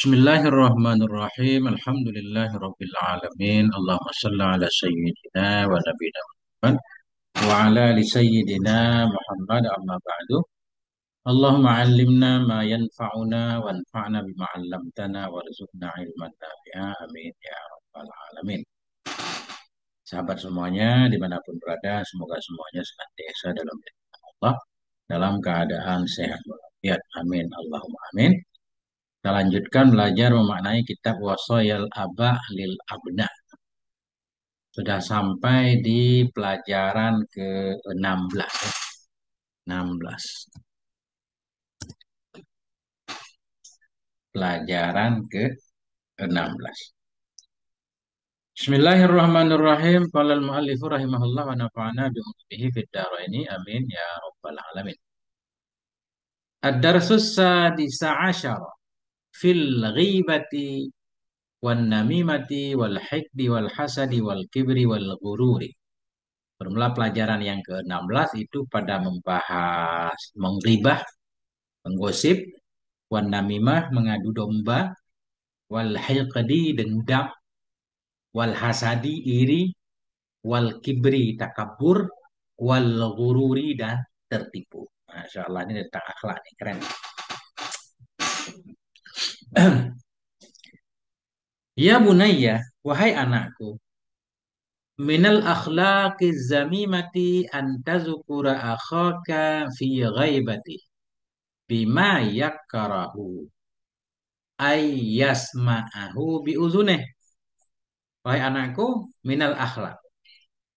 Bismillahirrahmanirrahim. Alhamdulillahirabbil alamin. Allahumma shalli ala sayyidina wa nabiyina Muhammad wa ala ali sayyidina Muhammad amma ba'du. Allahumma 'allimna ma yanfa'una anfa'na bima 'allamtana warzuqna 'ilman nafi'a. Amin ya rabbal alamin. Sahabat semuanya dimanapun berada, semoga semuanya senantiasa dalam Allah dalam keadaan sehat walafiat. Amin. Allahumma amin. Kita lanjutkan belajar memaknai kitab Wasoyal Aba Lil Abna. Sudah sampai di pelajaran ke-16. Ya. 16. Pelajaran ke-16. Bismillahirrahmanirrahim. Qala muallifu rahimahullah wa nafa'ana bi ummihi fid dharaini. Amin ya rabbal alamin. Ad-darsus sadisa asyara fil ghibati wan namimati wal hikdi wal hasadi wal kibri wal gururi. Bermula pelajaran yang ke-16 itu pada membahas mengribah, menggosip, wan namimah mengadu domba, wal hikdi dendam, wal hasadi iri, wal kibri takabur, wal gururi dan tertipu. Masya Allah ini tentang akhlak nih keren. ya bunayya, wahai anakku, minal akhlaqi zamimati antazukura akhaka fi ghaibati bima yakkarahu ay yasma'ahu bi wahai anakku minal akhlak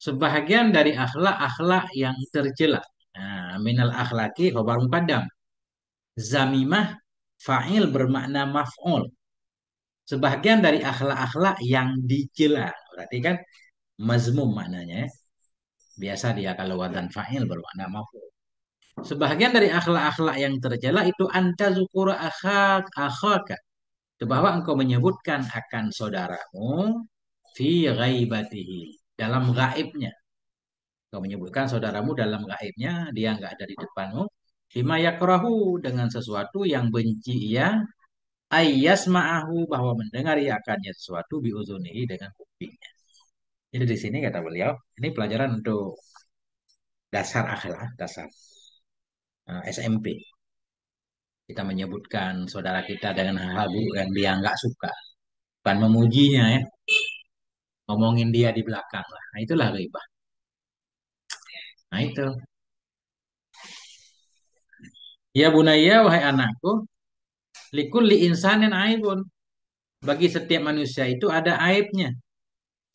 sebahagian dari akhlak-akhlak yang tercela nah, minal akhlaki khabar mukaddam. zamimah Fa'il bermakna maf'ul. Sebagian dari akhlak-akhlak yang dicela. Berarti kan mazmum maknanya ya. Biasa dia kalau wadan fa'il bermakna maf'ul. Sebagian dari akhlak-akhlak yang tercela itu anta zukura akhak akhaka. Itu engkau menyebutkan akan saudaramu fi ghaibatihi dalam gaibnya. Engkau menyebutkan saudaramu dalam gaibnya, dia enggak ada di depanmu, Lima yakrahu dengan sesuatu yang benci ia ayas ma'ahu bahwa mendengar ia akan sesuatu biuzunihi dengan kupingnya. Jadi di sini kata beliau, ini pelajaran untuk dasar akhlak, ah, dasar eh, SMP. Kita menyebutkan saudara kita dengan hal-hal buruk yang dia nggak suka. Bukan memujinya ya. Ngomongin dia di belakang lah. Nah, itulah riba. Nah itu. Ya bunaya wahai anakku, likul li insanin aibun. Bagi setiap manusia itu ada aibnya.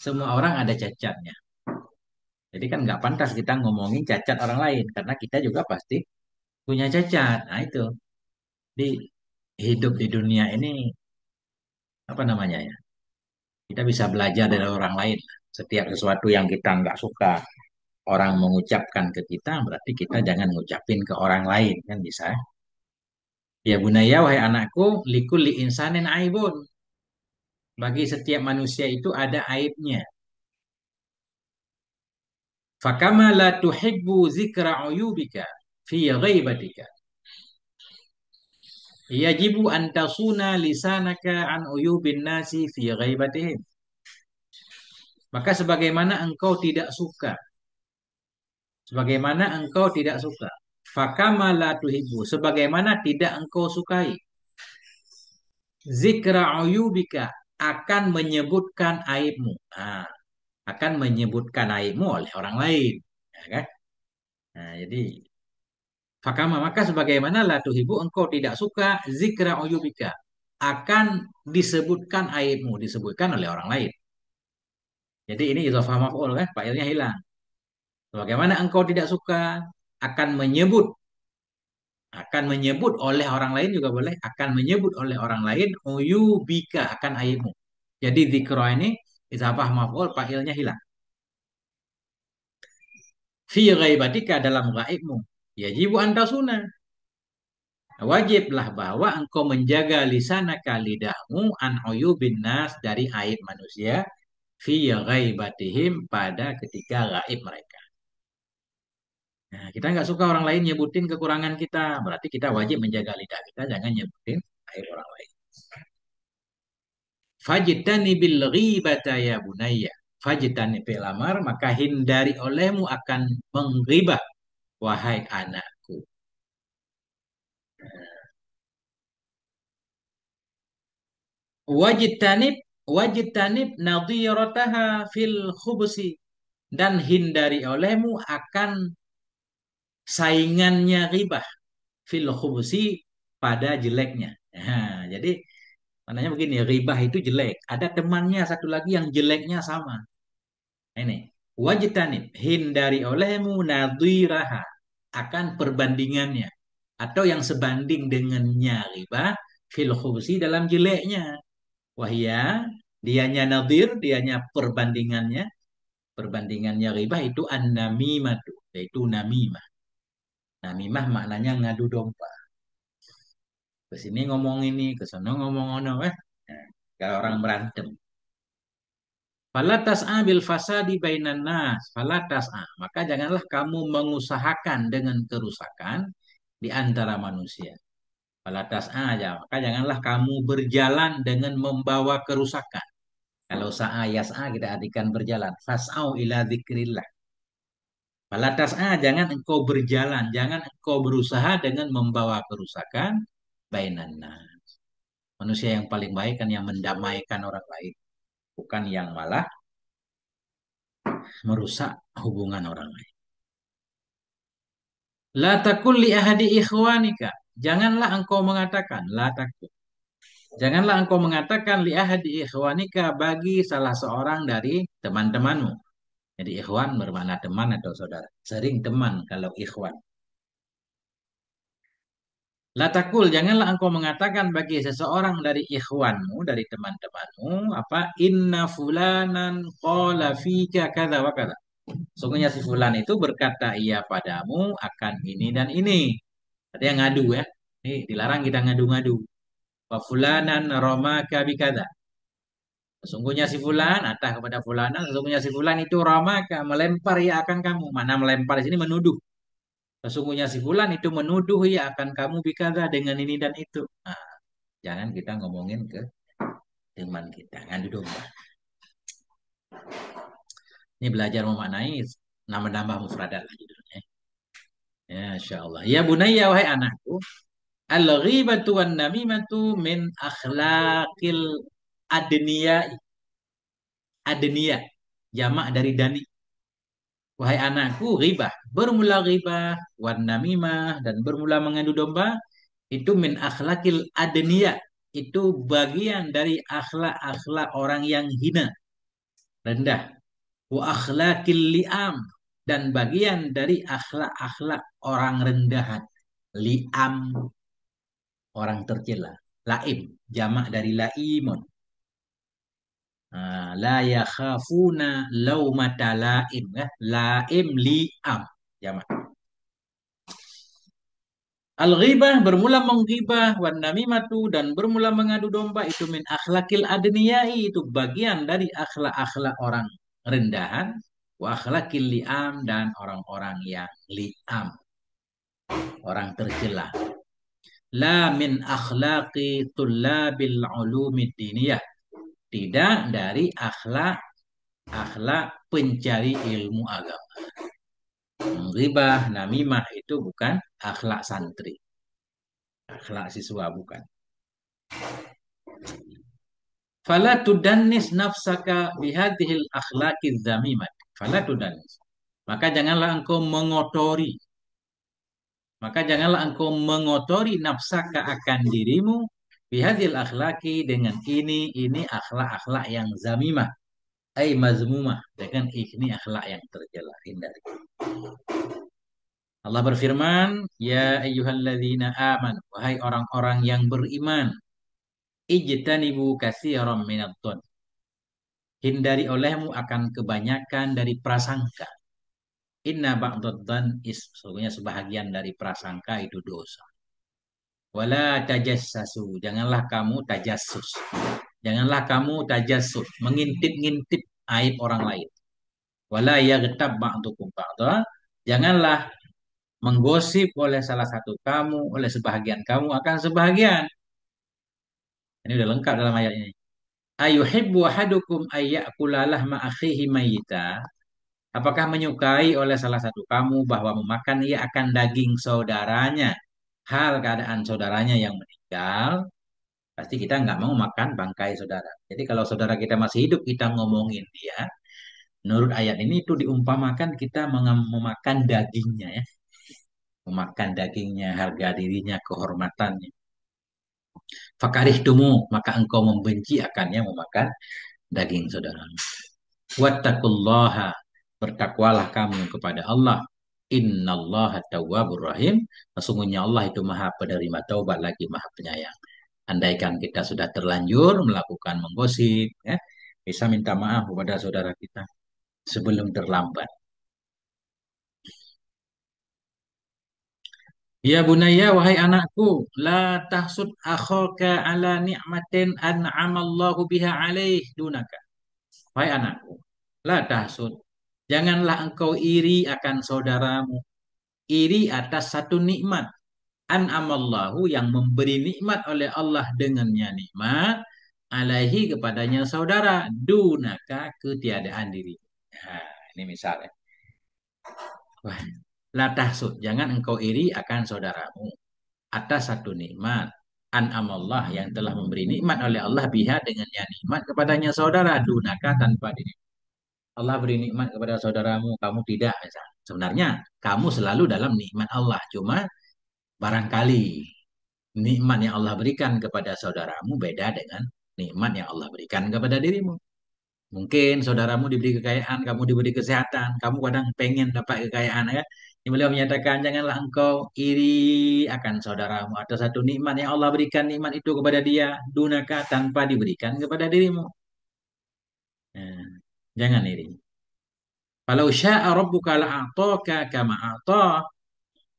Semua orang ada cacatnya. Jadi kan nggak pantas kita ngomongin cacat orang lain karena kita juga pasti punya cacat. Nah itu di hidup di dunia ini apa namanya ya? Kita bisa belajar dari orang lain. Setiap sesuatu yang kita nggak suka, orang mengucapkan ke kita berarti kita jangan ngucapin ke orang lain kan bisa ya bunaya wahai anakku li insanin aibun bagi setiap manusia itu ada aibnya fakama la tuhibbu zikra uyubika fi ghaibatika yajibu an tasuna lisanaka an uyubin nasi fi ghaibatihim maka sebagaimana engkau tidak suka sebagaimana engkau tidak suka. Fakama la tuhibu, sebagaimana tidak engkau sukai. Zikra uyubika akan menyebutkan aibmu. Nah, akan menyebutkan aibmu oleh orang lain. Ya kan? Nah, jadi fakama maka sebagaimana la tuhibu engkau tidak suka zikra uyubika akan disebutkan aibmu disebutkan oleh orang lain. Jadi ini izofah maf'ul kan, failnya hilang. Bagaimana engkau tidak suka akan menyebut akan menyebut oleh orang lain juga boleh akan menyebut oleh orang lain uyubika akan aibmu. Jadi zikra ini izafah maf'ul fa'ilnya hilang. Fi ghaibatika dalam ghaibmu yajibu antasuna. Wajiblah bahwa engkau menjaga lisanaka lidahmu an uyubin nas dari aib manusia fi ghaibatihim pada ketika gaib mereka. Nah, kita nggak suka orang lain nyebutin kekurangan kita, berarti kita wajib menjaga lidah kita jangan nyebutin air orang lain. Fajitani bil ghibata ya bunayya. Fajtani maka hindari olehmu akan menggibah wahai anakku. Wajitani wajitani nadhirataha fil khubusi dan hindari olehmu akan saingannya ribah fil khubusi pada jeleknya. Nah, jadi maknanya begini, ribah itu jelek. Ada temannya satu lagi yang jeleknya sama. Ini wajitanib hindari olehmu nadiraha akan perbandingannya atau yang sebanding dengannya ribah fil khubusi dalam jeleknya. Wahia dianya nadir, dianya perbandingannya. Perbandingannya ribah itu an-namimah, yaitu namimah. Nah, mimah maknanya ngadu domba. Ke sini ngomong ini, ke sana ngomong ono, eh. Nah, kalau orang berantem. Falatas'a bil fasadi bainan nas, Falatas'a. Maka janganlah kamu mengusahakan dengan kerusakan di antara manusia. Falatas'a aja. Ya. Maka janganlah kamu berjalan dengan membawa kerusakan. Kalau sa'a yas'a kita artikan berjalan. Fas'au ila zikrillah Palatas A, ah, jangan engkau berjalan, jangan engkau berusaha dengan membawa kerusakan bainan Manusia yang paling baik kan yang mendamaikan orang lain, bukan yang malah merusak hubungan orang lain. La takul li ahadi ikhwanika. Janganlah engkau mengatakan la takul. Janganlah engkau mengatakan li ahadi ikhwanika bagi salah seorang dari teman-temanmu. Jadi ikhwan bermakna teman atau saudara. Sering teman kalau ikhwan. Latakul, janganlah engkau mengatakan bagi seseorang dari ikhwanmu, dari teman-temanmu, apa inna fulanan kola fika kada wa kada. Sungguhnya si fulan itu berkata ia padamu akan ini dan ini. Ada yang ngadu ya. Ini dilarang kita ngadu-ngadu. Wa fulanan romaka bikada. Sesungguhnya si fulan atah kepada fulana, sesungguhnya si fulan itu ramaka melempar ia akan kamu. Mana melempar di sini menuduh. Sesungguhnya si fulan itu menuduh ia akan kamu bikada dengan ini dan itu. Nah, jangan kita ngomongin ke teman kita, kan duduk. Ini belajar memaknai nama-nama mufradat dulu Ya, insya Allah. Ya bunaya wahai anakku, al-ghibatu wan namimatu min akhlaqil adenia adenia jamak dari dani wahai anakku riba bermula riba warna namimah dan bermula mengadu domba itu min akhlakil adenia itu bagian dari akhlak-akhlak orang yang hina rendah wa akhlakil li'am dan bagian dari akhlak-akhlak orang rendahan li'am orang tercela laim jamak dari laimun Nah, la yakhafuna law matalaim ya. Laim li'am jamak. Ya, Al-ghibah bermula menggibah wan namimatu dan bermula mengadu domba itu min akhlakil adniyai itu bagian dari akhlak-akhlak orang rendahan wa akhlakil li'am dan orang-orang yang li'am. Orang tercela. La min akhlaqi tullabil ulumid diniyah tidak dari akhlak akhlak pencari ilmu agama. Ribah, namimah itu bukan akhlak santri. Akhlak siswa bukan. Fala tudannis nafsaka bihadhil akhlaqiz zamimat. Fala tudannis. Maka janganlah engkau mengotori. Maka janganlah engkau mengotori nafsaka akan dirimu bihadil akhlaki dengan ini ini akhlak-akhlak yang zamimah ay mazmumah dengan ini akhlak yang tercela hindari Allah berfirman ya ayyuhalladzina aman wahai orang-orang yang beriman ijtanibu katsiran minad hindari olehmu akan kebanyakan dari prasangka inna ba'dad dan is sebagian dari prasangka itu dosa Wala tajassasu. Janganlah kamu tajassus. Janganlah kamu tajassus. Mengintip-ngintip aib orang lain. Wala yaghtab ba'dukum ba'da. Janganlah menggosip oleh salah satu kamu, oleh sebahagian kamu akan sebahagian. Ini udah lengkap dalam ayat ini. Ayuhibbu ahadukum ayyakulalah ma'akhihi mayyita. Apakah menyukai oleh salah satu kamu bahwa memakan ia akan daging saudaranya hal keadaan saudaranya yang meninggal, pasti kita nggak mau makan bangkai saudara. Jadi kalau saudara kita masih hidup, kita ngomongin dia. Menurut ayat ini itu diumpamakan kita memakan dagingnya ya. Memakan dagingnya, harga dirinya, kehormatannya. Fakarih tumu, maka engkau membenci akannya memakan daging saudara. Wattakullaha, bertakwalah kamu kepada Allah Innallaha tawwabur rahim. Sesungguhnya Allah itu maha penerima taubat lagi maha penyayang. Andaikan kita sudah terlanjur melakukan menggosip, ya, bisa minta maaf kepada saudara kita sebelum terlambat. Ya bunaya wahai anakku la tahsud akhaka ala ni'matin an'amallahu biha alaih dunaka. Wahai anakku, la tahsud Janganlah engkau iri akan saudaramu. Iri atas satu nikmat. An'amallahu yang memberi nikmat oleh Allah dengannya nikmat. Alaihi kepadanya saudara. Dunaka ketiadaan diri. Nah, ini misalnya. Wah, latahsud. Jangan engkau iri akan saudaramu. Atas satu nikmat. An'amallah yang telah memberi nikmat oleh Allah biha dengannya nikmat kepadanya saudara. Dunaka tanpa diri Allah beri nikmat kepada saudaramu, kamu tidak Sebenarnya kamu selalu dalam nikmat Allah, cuma barangkali nikmat yang Allah berikan kepada saudaramu beda dengan nikmat yang Allah berikan kepada dirimu. Mungkin saudaramu diberi kekayaan, kamu diberi kesehatan, kamu kadang pengen dapat kekayaan ya. Ini beliau menyatakan janganlah engkau iri akan saudaramu Ada satu nikmat yang Allah berikan nikmat itu kepada dia dunaka tanpa diberikan kepada dirimu. Nah, Jangan iri. Kalau sya'a rabbuka la'ataka kama ata.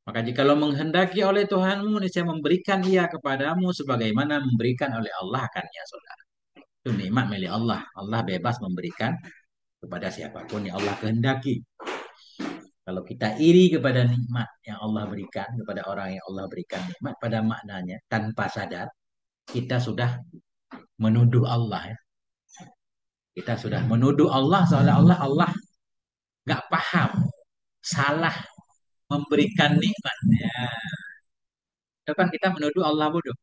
Maka jika lo menghendaki oleh Tuhanmu, niscaya memberikan ia kepadamu sebagaimana memberikan oleh Allah akannya, saudara. Itu nikmat milik Allah. Allah bebas memberikan kepada siapapun yang Allah kehendaki. Kalau kita iri kepada nikmat yang Allah berikan kepada orang yang Allah berikan nikmat pada maknanya tanpa sadar kita sudah menuduh Allah ya. Kita sudah menuduh Allah seolah-olah Allah nggak paham, salah memberikan nikmat. Ya. kita menuduh Allah bodoh.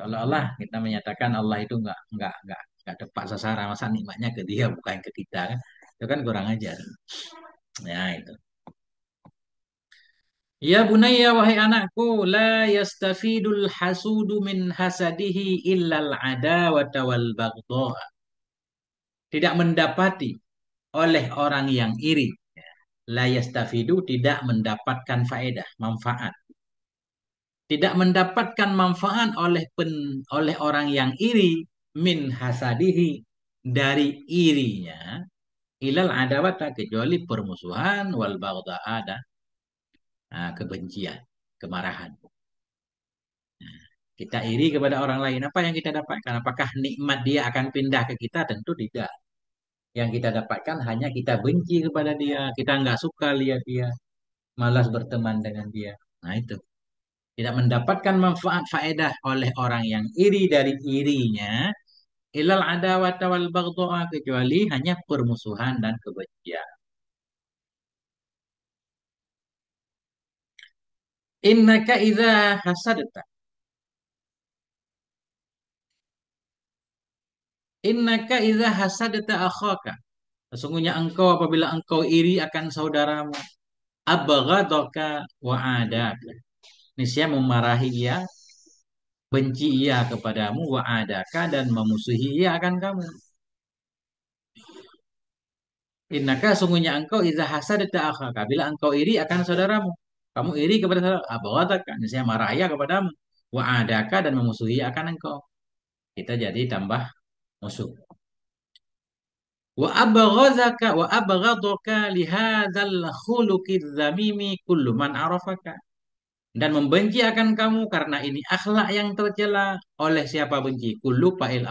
Seolah-olah kita menyatakan Allah itu nggak nggak nggak nggak tepat sasaran masa nikmatnya ke dia bukan ke kita kan? Itu kan kurang ajar. Ya itu. Ya bunayya wahai anakku la yastafidul hasudu min hasadihi illal adawata wal baghdha tidak mendapati oleh orang yang iri layastafidu tidak mendapatkan faedah manfaat tidak mendapatkan manfaat oleh pen, oleh orang yang iri min hasadihi dari irinya ilal adawata kecuali permusuhan wal baghdha ada nah, ah, kebencian kemarahan kita iri kepada orang lain, apa yang kita dapatkan? Apakah nikmat dia akan pindah ke kita? Tentu tidak. Yang kita dapatkan hanya kita benci kepada dia, kita nggak suka lihat dia, malas berteman dengan dia. Nah itu. Tidak mendapatkan manfaat faedah oleh orang yang iri dari irinya, ilal adawata wal bagdoa, kecuali hanya permusuhan dan kebencian. Innaka idza hasadta Innaka idza hasadta akhaka. Sesungguhnya engkau apabila engkau iri akan saudaramu, abghadaka wa adaka. Niscaya memarahi ia, benci ia kepadamu wa adaka dan memusuhi ia akan kamu. Innaka sungguhnya engkau idza hasadta akhaka. Bila engkau iri akan saudaramu, kamu iri kepada saudara, abghadaka, marah ia kepadamu wa adaka dan memusuhi ia akan engkau. Kita jadi tambah masuk wa wa abghadaka li hadzal zamimi kullu man arafaka dan membenci akan kamu karena ini akhlak yang tercela oleh siapa benci kullu fa'il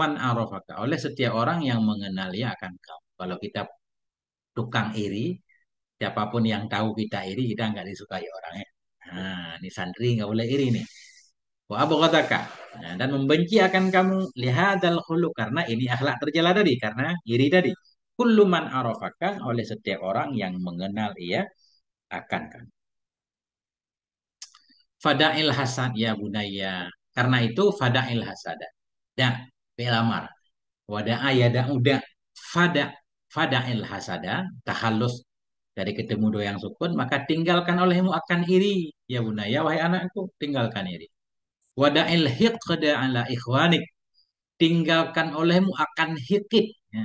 man arafaka oleh setiap orang yang mengenali akan kamu kalau kita tukang iri siapapun yang tahu kita iri kita nggak disukai orangnya nah ini santri nggak boleh iri nih wa nah, dan membenci akan kamu lihadal khuluk karena ini akhlak tercela tadi karena iri tadi kullu man arafaka oleh setiap orang yang mengenal ia akan kamu fadail hasad ya bunaya karena itu fadail hasada dan pelamar wada'a yada uda fada fadail hasada tahallus dari ketemu doyang sukun maka tinggalkan olehmu akan iri ya bunaya wahai anakku tinggalkan iri Wada'il hiqda ala ikhwanik. Tinggalkan olehmu akan hikit. Ya.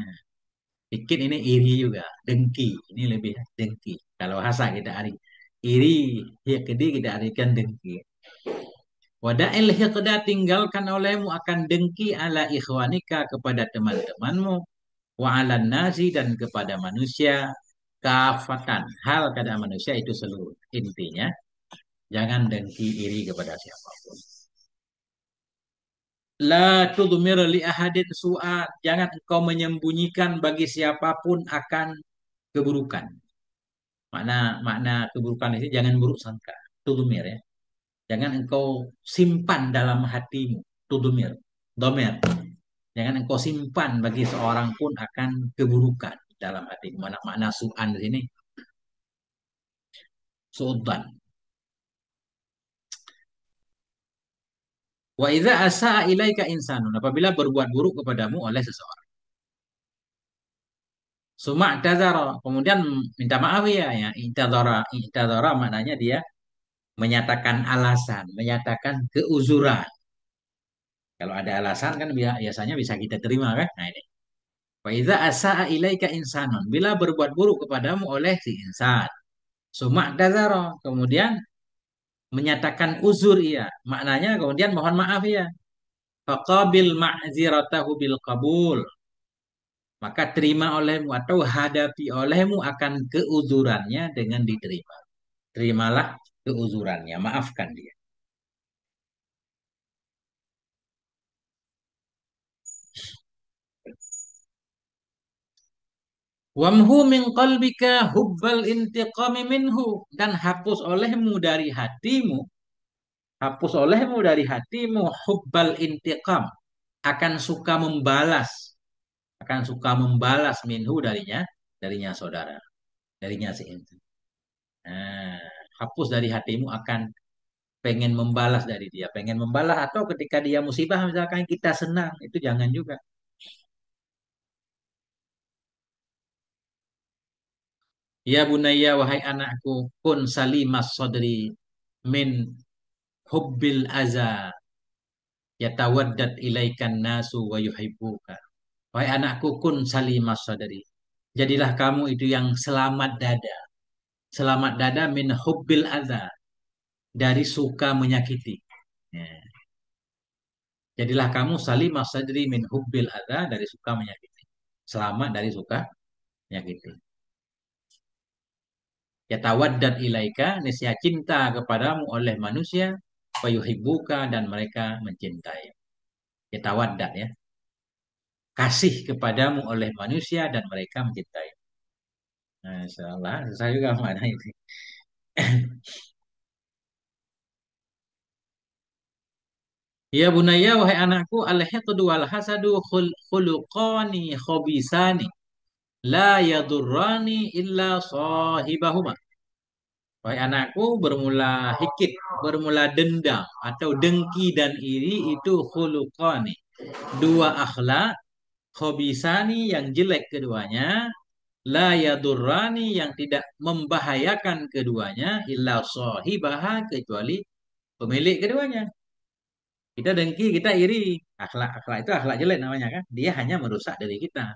hikit ini iri juga. Dengki. Ini lebih dengki. Kalau hasa kita hari iri. Hikdi kita harikan dengki. Wada'il hiqda tinggalkan olehmu akan dengki ala ikhwanika kepada teman-temanmu. Wa'ala ala nasi dan kepada manusia. Kafatan. Hal keadaan manusia itu seluruh. Intinya. Jangan dengki iri kepada siapapun. La tudmir li ahadin su'a. Jangan engkau menyembunyikan bagi siapapun akan keburukan. Makna makna keburukan ini jangan buruk sangka. Tudmir ya. Jangan engkau simpan dalam hatimu. Tudmir. domir Jangan engkau simpan bagi seorang pun akan keburukan dalam hatimu. Makna makna su'an di sini. Su'udan. Wa idza asaa ilaika insanun apabila berbuat buruk kepadamu oleh seseorang. Suma tazara kemudian minta maaf ya ya itadara itadara maknanya dia menyatakan alasan, menyatakan keuzuran. Kalau ada alasan kan biasanya bisa kita terima kan? Nah ini. Wa idza asaa ilaika insanun bila berbuat buruk kepadamu oleh si insan. Suma tazara kemudian menyatakan uzur ia maknanya kemudian mohon maaf ia faqabil ma'ziratahu bil qabul maka terima olehmu atau hadapi olehmu akan keuzurannya dengan diterima terimalah keuzurannya maafkan dia Wamhu min qalbika hubbal intiqami minhu dan hapus olehmu dari hatimu hapus olehmu dari hatimu hubbal intiqam akan suka membalas akan suka membalas minhu darinya darinya saudara darinya si insan nah, hapus dari hatimu akan pengen membalas dari dia pengen membalas atau ketika dia musibah misalkan kita senang itu jangan juga Ya bunaya wahai anakku kun salimas sadri min hubbil aza, yatawaddat ilaikan nasu wa yuhibbuka. Wahai anakku kun salimas sadri. Jadilah kamu itu yang selamat dada. Selamat dada min hubbil aza dari suka menyakiti. Ya. Jadilah kamu salimas sadri min hubbil aza dari suka menyakiti. Selamat dari suka menyakiti yatawaddat ilaika niscaya cinta kepadamu oleh manusia fayuhibbuka dan mereka mencintai yatawaddat ya kasih kepadamu oleh manusia dan mereka mencintai nah salah saya juga mana ini Ya bunaya wahai anakku al hiqd wal hasadu khuluqani khabisani la yadurrani illa sahibahuma Wahai anakku, bermula hikit, bermula dendam atau dengki dan iri itu khuluqani. Dua akhlak khobisani yang jelek keduanya, la yadurrani yang tidak membahayakan keduanya illa sahibaha kecuali pemilik keduanya. Kita dengki, kita iri. Akhlak-akhlak itu akhlak jelek namanya kan. Dia hanya merusak diri kita.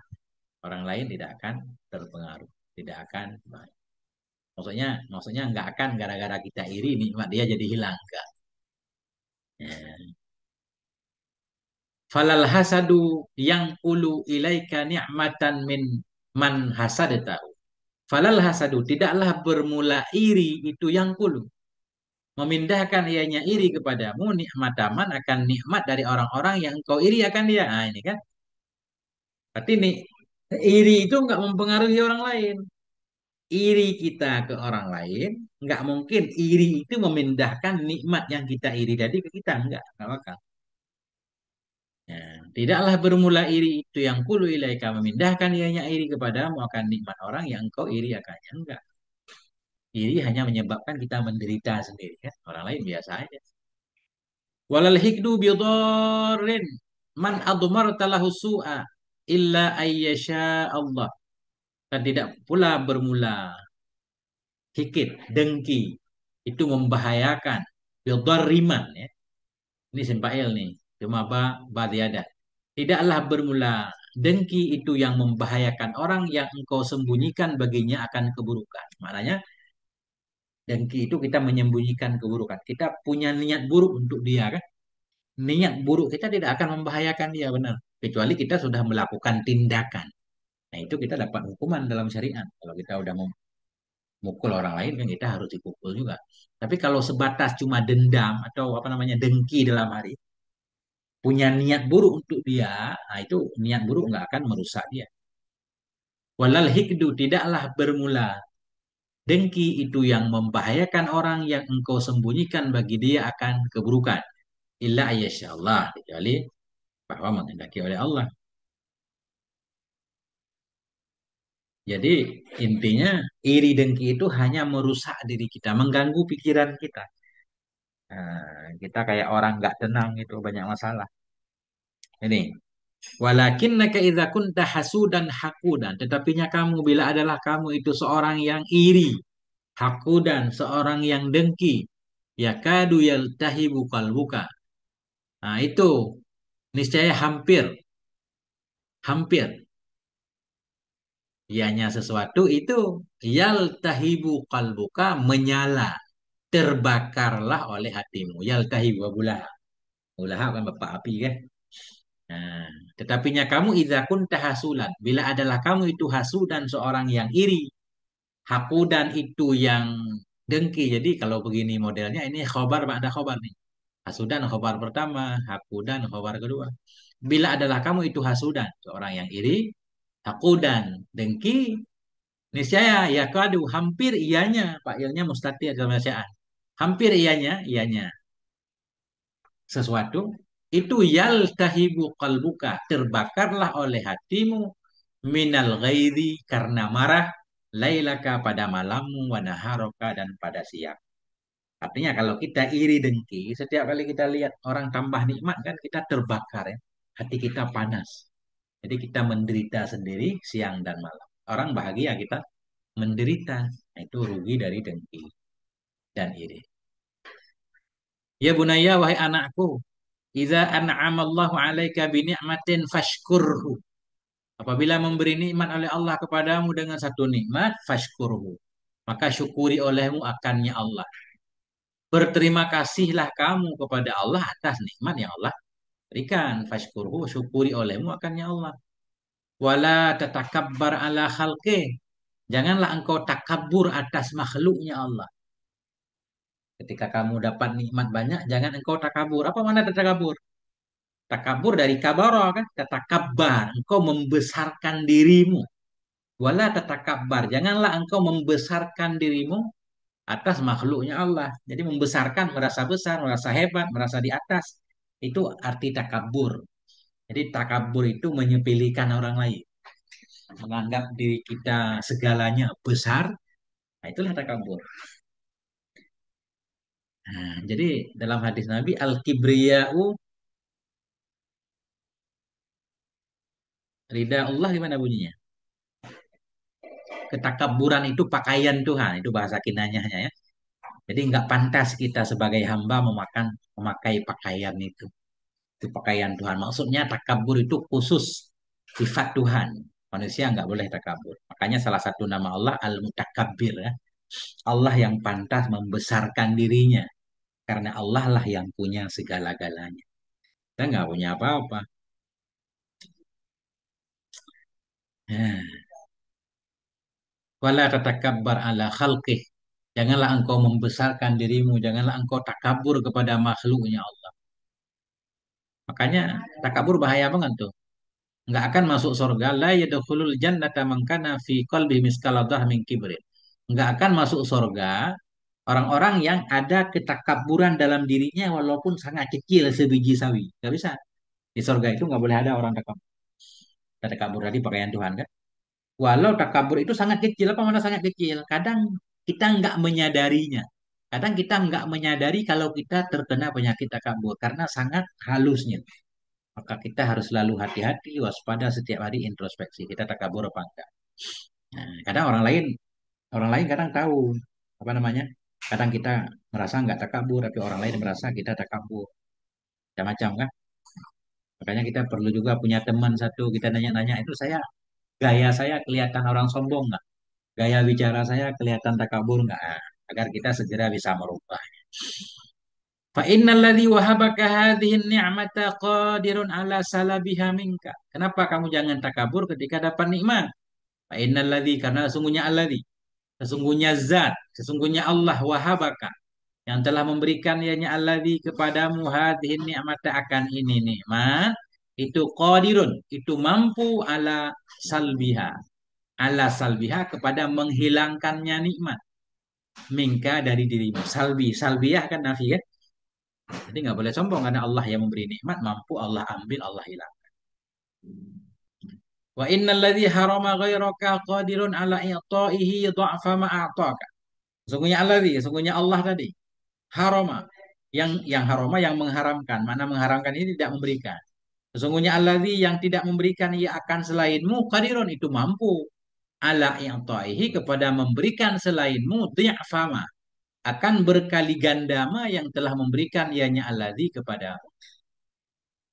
Orang lain tidak akan terpengaruh, tidak akan baik maksudnya maksudnya nggak akan gara-gara kita iri nikmat dia jadi hilang enggak ya. falal hasadu yang ulu ilaika nikmatan min man tahu. falal hasadu tidaklah bermula iri itu yang ulu memindahkan ianya iri kepadamu nikmat aman akan nikmat dari orang-orang yang kau iri akan dia nah ini kan berarti nih iri itu nggak mempengaruhi orang lain iri kita ke orang lain, nggak mungkin iri itu memindahkan nikmat yang kita iri tadi ke kita, nggak, nggak bakal. Ya, tidaklah bermula iri itu yang kulu ilaika memindahkan ianya iri kepadamu akan nikmat orang yang kau iri akannya, enggak. Iri hanya menyebabkan kita menderita sendiri, ya. orang lain biasa aja. Walal hikdu bidorin man adumar talahu su'a illa ayyasha Allah dan tidak pula bermula kikit, dengki. Itu membahayakan. Riman ya. Ini Simpael nih. Cuma ba, ba tiada. Tidaklah bermula dengki itu yang membahayakan orang yang engkau sembunyikan baginya akan keburukan. Maknanya dengki itu kita menyembunyikan keburukan. Kita punya niat buruk untuk dia kan. Niat buruk kita tidak akan membahayakan dia benar. Kecuali kita sudah melakukan tindakan. Nah itu kita dapat hukuman dalam syariat. Kalau kita udah mau mukul orang lain kan kita harus dipukul juga. Tapi kalau sebatas cuma dendam atau apa namanya dengki dalam hari, punya niat buruk untuk dia, nah itu niat buruk nggak akan merusak dia. Walal hikdu tidaklah bermula dengki itu yang membahayakan orang yang engkau sembunyikan bagi dia akan keburukan. Illa ayasya Allah kecuali bahwa menghendaki oleh Allah. Jadi intinya iri dengki itu hanya merusak diri kita, mengganggu pikiran kita. Nah, kita kayak orang nggak tenang itu banyak masalah. Ini walakin naka idza kunta hasudan hakudan. Tetapinya kamu bila adalah kamu itu seorang yang iri, hakudan, seorang yang dengki, ya kadu yakadu bukal buka. Nah, itu niscaya hampir hampir Ianya sesuatu itu tahibu kalbuka menyala terbakarlah oleh hatimu tahibu bulaha bulaha kan bapak api kan nah tetapinya kamu idza tahasulan bila adalah kamu itu hasudan seorang yang iri dan itu yang dengki jadi kalau begini modelnya ini khobar ada khobar nih hasudan khobar pertama hapudan khobar kedua bila adalah kamu itu hasudan seorang yang iri Takudan, dengki. ini saya ya, kadu hampir ianya, Pak ilnya mustati dalam bacaan. Hampir ianya, ianya. Sesuatu itu yal tahibu kalbuka terbakarlah oleh hatimu minal ghairi karena marah lailaka pada malammu wanaharoka dan pada siang. Artinya kalau kita iri dengki, setiap kali kita lihat orang tambah nikmat kan kita terbakar ya. Hati kita panas. Jadi kita menderita sendiri siang dan malam. Orang bahagia kita menderita. Nah, itu rugi dari dengki dan iri. Ya bunaya wahai anakku, Iza an'amallahu 'alaika bini'matin fashkurhu. Apabila memberi nikmat oleh Allah kepadamu dengan satu nikmat, fashkurhu. Maka syukuri olehmu akannya Allah. Berterima kasihlah kamu kepada Allah atas nikmat yang Allah berikan fashkurhu syukuri olehmu akannya Allah wala tatakabbar ala khalqi janganlah engkau takabur atas makhluknya Allah ketika kamu dapat nikmat banyak jangan engkau takabur apa mana takabur takabur dari kabaro kan tatakabbar engkau membesarkan dirimu wala tatakabbar janganlah engkau membesarkan dirimu atas makhluknya Allah jadi membesarkan merasa besar merasa hebat merasa di atas itu arti takabur. Jadi takabur itu menyepilikan orang lain. Menganggap diri kita segalanya besar, nah itulah takabur. Nah, jadi dalam hadis Nabi al-kibriya'u Ridha Allah gimana bunyinya? Ketakaburan itu pakaian Tuhan, itu bahasa kinanya ya. Jadi nggak pantas kita sebagai hamba memakan memakai pakaian itu. Itu pakaian Tuhan. Maksudnya takabur itu khusus sifat Tuhan. Manusia nggak boleh takabur. Makanya salah satu nama Allah Al-Mutakabbir ya. Allah yang pantas membesarkan dirinya. Karena Allah lah yang punya segala-galanya. Kita nggak punya apa-apa. Nah. Wala tatakabbar ala khalqih Janganlah engkau membesarkan dirimu, janganlah engkau takabur kepada makhluknya Allah. Makanya takabur bahaya banget tuh. Enggak akan masuk surga. La yadkhulul jannata man kana fi qalbihi miskaladah min kibrit. Enggak akan masuk surga orang-orang yang ada ketakaburan dalam dirinya walaupun sangat kecil sebiji sawi. Enggak bisa. Di surga itu enggak boleh ada orang takabur. Takabur tadi pakaian Tuhan kan. Walau takabur itu sangat kecil apa mana sangat kecil. Kadang kita nggak menyadarinya. Kadang kita nggak menyadari kalau kita terkena penyakit takabur karena sangat halusnya. Maka kita harus selalu hati-hati, waspada setiap hari introspeksi. Kita takabur apa enggak. Nah, kadang orang lain, orang lain kadang tahu apa namanya. Kadang kita merasa nggak takabur, tapi orang lain merasa kita takabur. Macam-macam kan? Makanya kita perlu juga punya teman satu, kita nanya-nanya, itu saya, gaya saya kelihatan orang sombong nggak? gaya bicara saya kelihatan takabur nggak ah, agar kita segera bisa merubah fa innal ladzi wahabaka hadhihi ni'mata qadirun ala salabiha minka kenapa kamu jangan takabur ketika dapat nikmat fa innal ladzi karena sesungguhnya alladzi sesungguhnya zat sesungguhnya Allah wahabaka yang telah memberikan yanya alladzi kepadamu hadhihi ni'mata akan ini nikmat itu qadirun itu mampu ala salbiha ala salbiha kepada menghilangkannya nikmat mingka dari dirimu salbi salbiyah kan nafi kan jadi nggak boleh sombong karena Allah yang memberi nikmat mampu Allah ambil Allah hilangkan wa innal ladzi harama ghairaka qadirun ala i'ta'ihi dha'fa ma a'taka sungguhnya Allah sungguhnya Allah tadi harama yang yang haroma yang mengharamkan mana mengharamkan ini tidak memberikan sesungguhnya Allah yang tidak memberikan ia akan selainmu qadirun itu mampu ala i'ta'ihi kepada memberikan selainmu di'fama akan berkali gandama yang telah memberikan ianya Allah kepada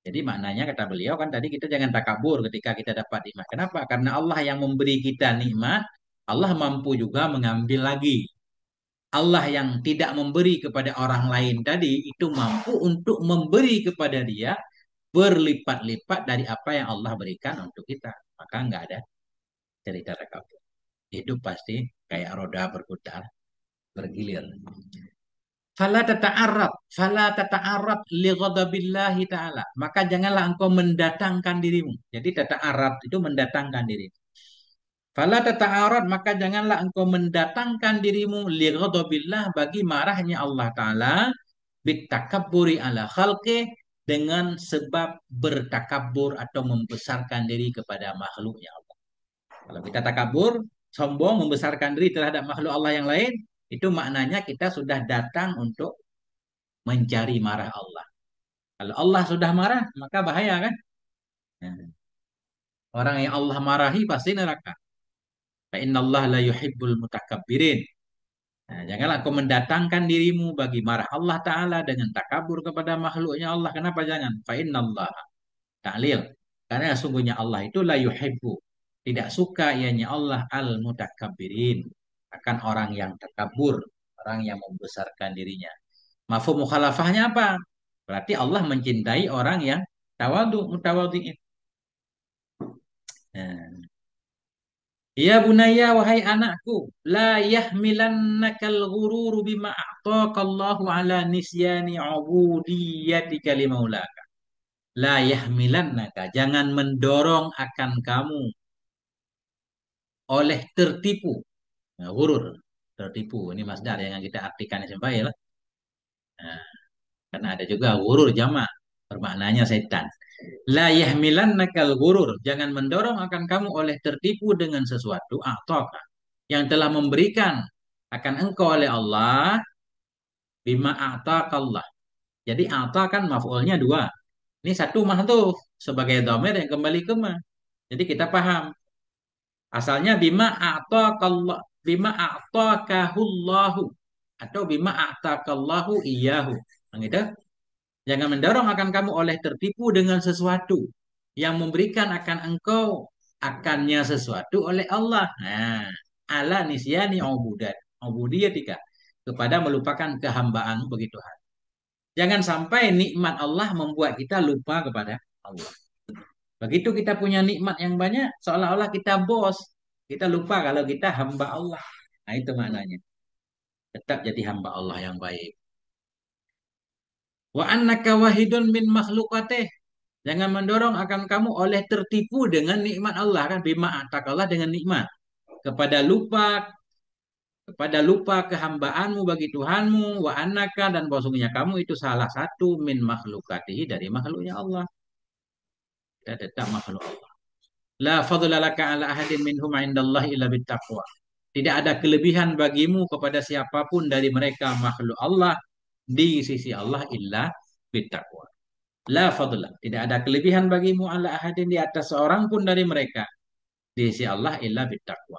Jadi maknanya kata beliau kan tadi kita jangan takabur ketika kita dapat nikmat. Kenapa? Karena Allah yang memberi kita nikmat, Allah mampu juga mengambil lagi. Allah yang tidak memberi kepada orang lain tadi itu mampu untuk memberi kepada dia berlipat-lipat dari apa yang Allah berikan untuk kita. Maka nggak ada cerita rekap Hidup pasti kayak roda berputar, bergilir. Fala tata'arrab, fala tata'arrab li ghadabillahi ta'ala. Maka janganlah engkau mendatangkan dirimu. Jadi tata'arrab itu mendatangkan dirimu. Fala tata'arad maka janganlah engkau mendatangkan dirimu li ghadabillah bagi marahnya Allah taala bitakabburi ala khalqi dengan sebab bertakabur atau membesarkan diri kepada makhluknya Allah. Kalau kita takabur, sombong, membesarkan diri terhadap makhluk Allah yang lain, itu maknanya kita sudah datang untuk mencari marah Allah. Kalau Allah sudah marah, maka bahaya kan? Ya. Orang yang Allah marahi pasti neraka. Inna Allah la yuhibbul mutakabbirin. Nah, janganlah kau mendatangkan dirimu bagi marah Allah Ta'ala dengan takabur kepada makhluknya Allah. Kenapa jangan? Fa Allah ta'lil. Karena sungguhnya Allah itu la yuhibbu. Tidak suka ianya Allah al-mutakabbirin akan orang yang terkabur, orang yang membesarkan dirinya. Mafhum mukhalafahnya apa? Berarti Allah mencintai orang yang tawadu mutawadhi Nah. Ya bunaya wahai anakku, la yahmilannakal ghururu bima a'taqallahu ala nisyani ubudiyyatika limaulaka. La yahmilannaka, jangan mendorong akan kamu oleh tertipu. Nah, gurur, tertipu. Ini masdar yang kita artikan sampai lah. Ya, nah, karena ada juga gurur jama bermaknanya setan. La yahmilannakal gurur, jangan mendorong akan kamu oleh tertipu dengan sesuatu apa yang telah memberikan akan engkau oleh Allah bima Allah. Jadi ata kan maf'ulnya dua. Ini satu mahdhuf sebagai dhamir yang kembali ke ma. Jadi kita paham Asalnya bima a'taqallah bima a'taqahullahu atau bima a'taqallahu iyyahu. Nah, gitu? Jangan mendorong akan kamu oleh tertipu dengan sesuatu yang memberikan akan engkau akannya sesuatu oleh Allah. Nah, ala nisyani ubudat. Ubudiyatika. Kepada melupakan kehambaanmu begitu hal. Jangan sampai nikmat Allah membuat kita lupa kepada Allah. Begitu kita punya nikmat yang banyak, seolah-olah kita bos. Kita lupa kalau kita hamba Allah. Nah itu maknanya. Tetap jadi hamba Allah yang baik. Wa annaka wahidun min makhlukateh. Jangan mendorong akan kamu oleh tertipu dengan nikmat Allah kan bima Allah dengan nikmat kepada lupa kepada lupa kehambaanmu bagi Tuhanmu wa annaka dan bosungnya kamu itu salah satu min makhlukatihi dari makhluknya Allah tidak makhluk Allah. La laka ala ahadin minhum indallahi illa bittaqwa. Tidak ada kelebihan bagimu kepada siapapun dari mereka makhluk Allah di sisi Allah illa bittaqwa. La fadla. Tidak ada kelebihan bagimu ala ahadin di atas seorang pun dari mereka di sisi Allah illa bittaqwa.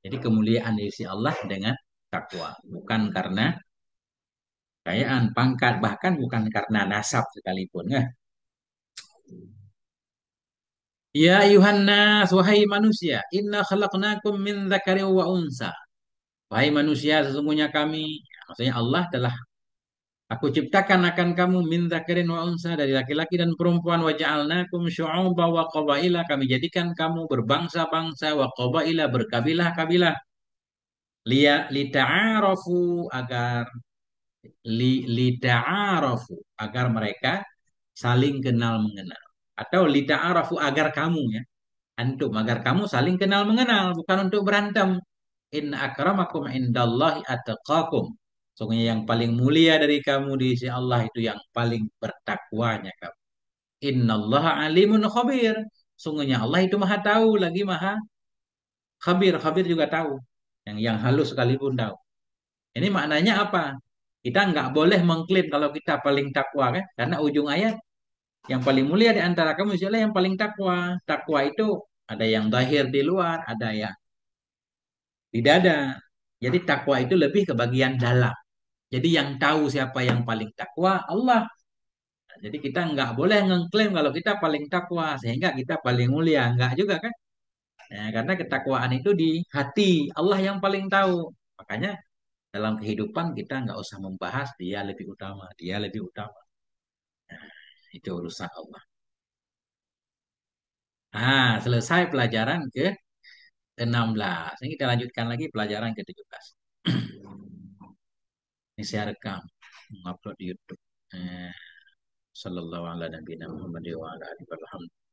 Jadi kemuliaan di sisi Allah dengan takwa, bukan karena kekayaan, pangkat, bahkan bukan karena nasab sekalipun. Eh. Ya Yuhanna, wahai manusia, inna khalaqnakum min zakari wa unsa. Wahai manusia, sesungguhnya kami, maksudnya Allah telah Aku ciptakan akan kamu min dzakarin wa unsa dari laki-laki dan perempuan wa ja'alnakum syu'uba wa qabaila kami jadikan kamu berbangsa-bangsa wa qabaila berkabilah-kabilah liya lita'arafu agar li lita'arafu agar mereka saling kenal mengenal atau arafu agar kamu ya antum agar kamu saling kenal mengenal bukan untuk berantem in akramakum indallahi atqakum sungguhnya yang paling mulia dari kamu di sisi Allah itu yang paling bertakwanya kamu innallaha alimun khabir sungguhnya Allah itu maha tahu lagi maha khabir khabir juga tahu yang yang halus sekalipun tahu ini maknanya apa kita nggak boleh mengklaim kalau kita paling takwa kan karena ujung ayat yang paling mulia di antara kamu ialah yang paling takwa. Takwa itu ada yang zahir di luar, ada yang di dada. Jadi takwa itu lebih ke bagian dalam. Jadi yang tahu siapa yang paling takwa Allah. jadi kita nggak boleh mengklaim kalau kita paling takwa sehingga kita paling mulia, nggak juga kan? Nah, karena ketakwaan itu di hati Allah yang paling tahu. Makanya dalam kehidupan kita nggak usah membahas dia lebih utama, dia lebih utama. Nah, itu urusan Allah. Ah, selesai pelajaran ke 16. Ini kita lanjutkan lagi pelajaran ke 17. Ini saya rekam, upload di YouTube. Eh, sallallahu alaihi wa sallam.